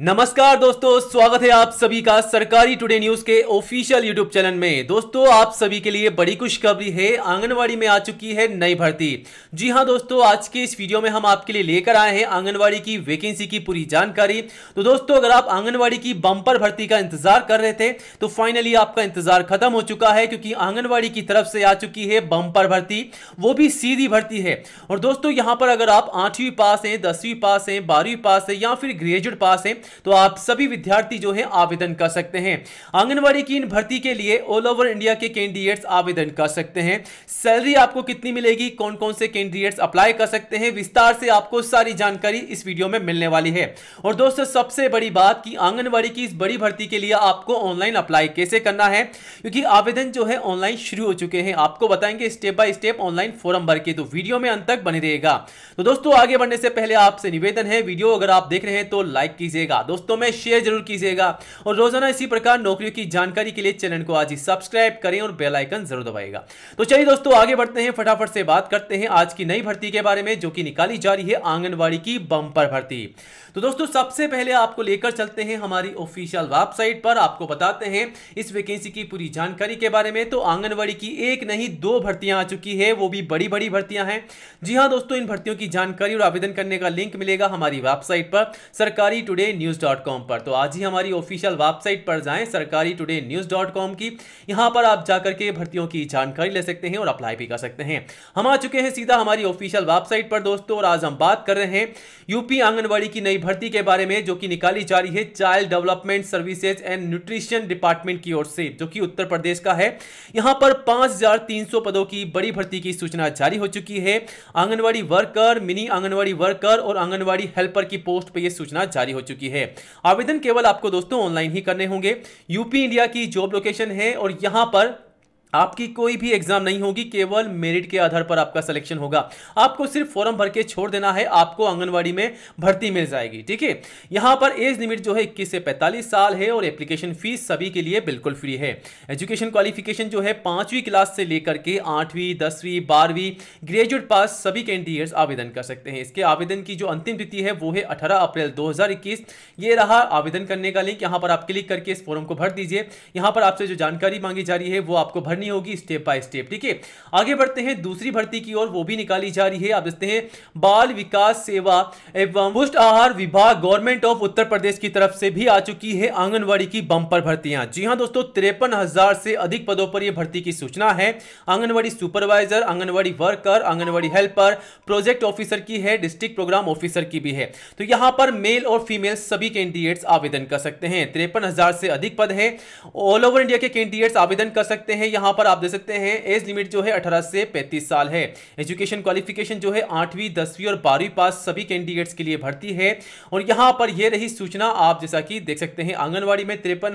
नमस्कार दोस्तों स्वागत है आप सभी का सरकारी टुडे न्यूज के ऑफिशियल यूट्यूब चैनल में दोस्तों आप सभी के लिए बड़ी खुशखबरी है आंगनवाड़ी में आ चुकी है नई भर्ती जी हां दोस्तों आज के इस वीडियो में हम आपके लिए लेकर आए हैं आंगनवाड़ी की वैकेंसी की पूरी जानकारी तो दोस्तों अगर आप आंगनबाड़ी की बम्पर भर्ती का इंतजार कर रहे थे तो फाइनली आपका इंतजार खत्म हो चुका है क्योंकि आंगनबाड़ी की तरफ से आ चुकी है बम्पर भर्ती वो भी सीधी भर्ती है और दोस्तों यहाँ पर अगर आप आठवीं पास है दसवीं पास है बारहवीं पास है या फिर ग्रेजुएट पास है तो आप सभी विद्यार्थी जो है आवेदन कर सकते हैं आंगनबाड़ी की इन भर्ती के लिए ऑल ओवर इंडिया के कैंडिडेट्स आवेदन कर सकते हैं सैलरी आपको कितनी मिलेगी कौन कौन से कैंडिडेट्स अप्लाई कर सकते हैं विस्तार से आपको सारी जानकारी इस वीडियो में मिलने वाली है और दोस्तों सबसे बड़ी बात की आंगनबाड़ी की इस बड़ी भर्ती के लिए आपको ऑनलाइन अप्लाई कैसे करना है क्योंकि आवेदन जो है ऑनलाइन शुरू हो चुके हैं आपको बताएंगे step by step online form भर के तो वीडियो में अंत तक बने रहेगा तो दोस्तों आगे बढ़ने से पहले आपसे निवेदन है वीडियो अगर आप देख रहे हैं तो लाइक कीजिएगा मिलेगा दोस्तों में शेयर जरूर कीजिएगा और रोजाना इसी प्रकार नौकरियों की जानकारी के लिए चैनल को आज ही सब्सक्राइब करें और बेलाइकन जरूर दबाएगा तो चलिए दोस्तों आगे बढ़ते हैं फटाफट से बात करते हैं आज की नई भर्ती के बारे में जो कि निकाली जा रही है आंगनबाड़ी की बंपर भर्ती तो दोस्तों सबसे पहले आपको लेकर चलते हैं हमारी ऑफिशियल वेबसाइट पर आपको बताते हैं इस वैकेंसी की पूरी जानकारी के बारे में तो आंगनबाड़ी की एक नहीं दो भर्तियां आ चुकी है वो भी बड़ी बड़ी भर्तियां हैं जी हाँ दोस्तों इन भर्तियों की जानकारी और आवेदन करने का लिंक मिलेगा हमारी वेबसाइट पर सरकारी टूडे न्यूज़ डॉट कॉम पर तो आज ही हमारी ऑफिशियल वेबसाइट पर जाएं सरकारी टुडे न्यूज़ डॉट कॉम की यहाँ पर आप जाकर के भर्तियों की जानकारी ले सकते हैं और अप्लाई भी कर सकते हैं हम आ चुके हैं सीधा हमारी ऑफिशियल वेबसाइट पर दोस्तों और आज हम बात कर रहे हैं यूपी आंगनबाड़ी की नई भर्ती के बारे में जो कि निकाली जा रही है child development services and nutrition department की ओर से जो कि उत्तर प्रदेश का है यहाँ पर पांच पदों की बड़ी भर्ती की सूचना जारी हो चुकी है anganwadi worker mini anganwadi worker और आंगनबाड़ी हेल्पर की पोस्ट पर यह सूचना जारी हो चुकी है है आवेदन केवल आपको दोस्तों ऑनलाइन ही करने होंगे यूपी इंडिया की जॉब लोकेशन है और यहां पर आपकी कोई भी एग्जाम नहीं होगी केवल मेरिट के आधार पर आपका सिलेक्शन होगा आपको सिर्फ फॉर्म भर के छोड़ देना है आपको आंगनवाड़ी में भर्ती मिल जाएगी ठीक है यहां पर एज लिमिट जो है इक्कीस से पैंतालीस साल है और एप्लीकेशन फीस सभी के लिए बिल्कुल फ्री है एजुकेशन क्वालिफिकेशन जो है पांचवी क्लास से लेकर के आठवीं दसवीं बारहवीं ग्रेजुएट पास सभी कैंडिडेट आवेदन कर सकते हैं इसके आवेदन की जो अंतिम तिथि है वो है अठारह अप्रैल दो ये रहा आवेदन करने का लिंक यहां पर आप क्लिक करके इस फॉर्म को भर दीजिए यहां पर आपसे जो जानकारी मांगी जा रही है वो आपको भर करनी होगी स्टेप बाय स्टेप ठीक है आगे बढ़ते हैं दूसरी भर्ती की ओर वो भी निकाली जा रही है आप देखते हैं बाल विकास सेवा एवं पुष्ट आहार विभाग गवर्नमेंट ऑफ उत्तर प्रदेश की तरफ से भी आ चुकी है आंगनबाड़ी की बंपर भर्तियां जी हाँ दोस्तों तिरपन से अधिक पदों पर यह भर्ती की सूचना है anganwadi supervisor anganwadi worker anganwadi helper project officer की है डिस्ट्रिक्ट प्रोग्राम ऑफिसर की भी है तो यहां पर मेल और फीमेल सभी कैंडिडेट्स आवेदन कर सकते हैं तिरपन से अधिक पद है ऑल ओवर इंडिया के कैंडिडेट्स आवेदन कर सकते हैं यहां यहाँ पर आप देख सकते हैं एज लिमिट जो है अठारह से पैंतीस साल है एजुकेशन क्वालिफिकेशन जो है आठवीं दसवीं और बारहवीं पास सभी कैंडिडेट्स के लिए भर्ती है और यहाँ पर यह रही सूचना आप जैसा कि देख सकते हैं आंगनबाड़ी में तिरपन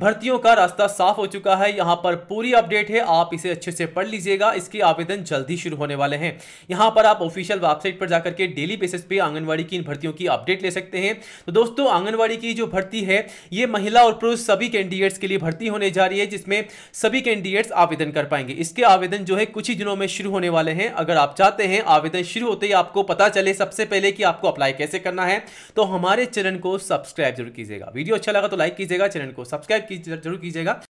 भर्तियों का रास्ता साफ हो चुका है यहाँ पर पूरी अपडेट है आप इसे अच्छे से पढ़ लीजिएगा इसके आवेदन जल्द ही शुरू होने वाले हैं यहाँ पर आप ऑफिशियल वेबसाइट पर जाकर के डेली बेसिस पे आंगनवाड़ी की इन भर्तियों की अपडेट ले सकते हैं तो दोस्तों आंगनवाड़ी की जो भर्ती है ये महिला और पुरुष सभी कैंडिडेट्स के लिए भर्ती होने जा रही है जिसमें सभी कैंडिडेट्स आवेदन कर पाएंगे इसके आवेदन जो है कुछ ही दिनों में शुरू होने वाले हैं अगर आप चाहते हैं आवेदन शुरू होते ही आपको पता चले सबसे पहले कि आपको अप्लाई कैसे करना है तो हमारे चैनल को सब्सक्राइब जरूर कीजिएगा वीडियो अच्छा लगा तो लाइक कीजिएगा चैनल को सब्सक्राइब की जरूर कीजिएगा